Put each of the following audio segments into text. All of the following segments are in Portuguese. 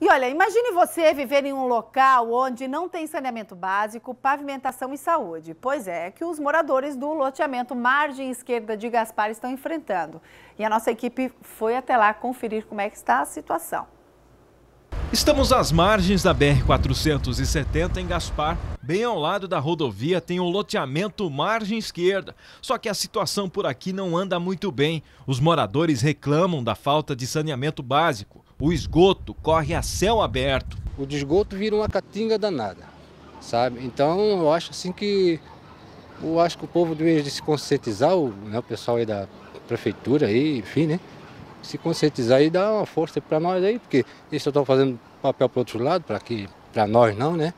E olha, imagine você viver em um local onde não tem saneamento básico, pavimentação e saúde. Pois é, que os moradores do loteamento Margem Esquerda de Gaspar estão enfrentando. E a nossa equipe foi até lá conferir como é que está a situação. Estamos às margens da BR-470 em Gaspar. Bem ao lado da rodovia tem o loteamento Margem Esquerda. Só que a situação por aqui não anda muito bem. Os moradores reclamam da falta de saneamento básico o esgoto corre a céu aberto. O esgoto vira uma catinga danada, sabe? Então eu acho assim que eu acho que o povo deveria de se conscientizar, o, né, o pessoal aí da prefeitura aí, enfim, né? Se conscientizar e dar uma força para nós aí, porque eles só estão fazendo papel para outro lado, para que para nós não, né?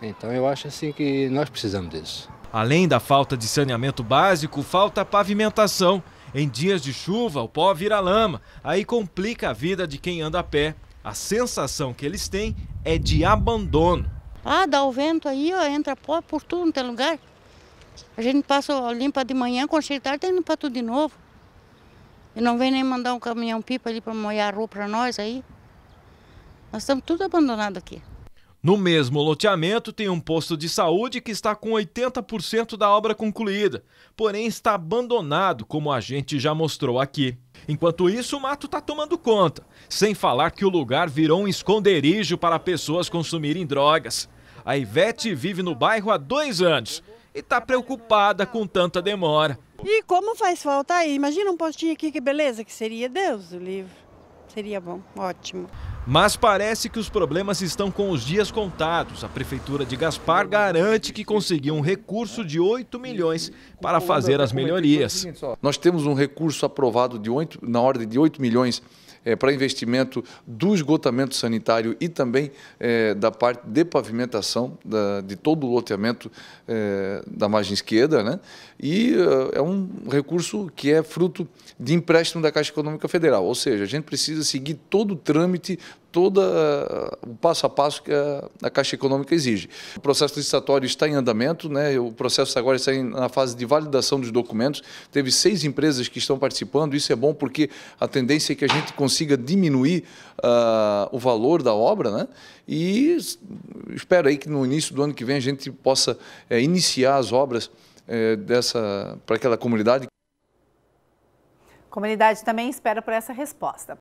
Então eu acho assim que nós precisamos disso. Além da falta de saneamento básico, falta pavimentação. Em dias de chuva, o pó vira lama, aí complica a vida de quem anda a pé. A sensação que eles têm é de abandono. Ah, dá o vento aí, ó, entra pó por tudo, não tem é lugar. A gente passa, ó, limpa de manhã, quando chega tarde, tá indo para tudo de novo. E não vem nem mandar um caminhão-pipa ali para molhar a rua para nós aí. Nós estamos tudo abandonado aqui. No mesmo loteamento, tem um posto de saúde que está com 80% da obra concluída, porém está abandonado, como a gente já mostrou aqui. Enquanto isso, o mato está tomando conta, sem falar que o lugar virou um esconderijo para pessoas consumirem drogas. A Ivete vive no bairro há dois anos e está preocupada com tanta demora. E como faz falta aí? Imagina um postinho aqui, que beleza que seria, Deus do livro. Seria bom, ótimo. Mas parece que os problemas estão com os dias contados. A Prefeitura de Gaspar garante que conseguiu um recurso de 8 milhões para fazer as melhorias. Nós temos um recurso aprovado de 8, na ordem de 8 milhões é, para investimento do esgotamento sanitário e também é, da parte de pavimentação da, de todo o loteamento é, da margem esquerda. Né? E é um recurso que é fruto de empréstimo da Caixa Econômica Federal, ou seja, a gente precisa seguir todo o trâmite, todo o passo a passo que a, a, Caixa Econômica exige. O processo licitatório está em andamento, né? o processo agora está em, na fase de validação dos documentos. Teve seis empresas que estão participando, isso é bom porque a tendência é que a gente consiga diminuir uh, o valor da obra né? e espero aí que no início do ano que vem a gente possa eh, iniciar as obras eh, dessa para aquela comunidade. comunidade também espera por essa resposta.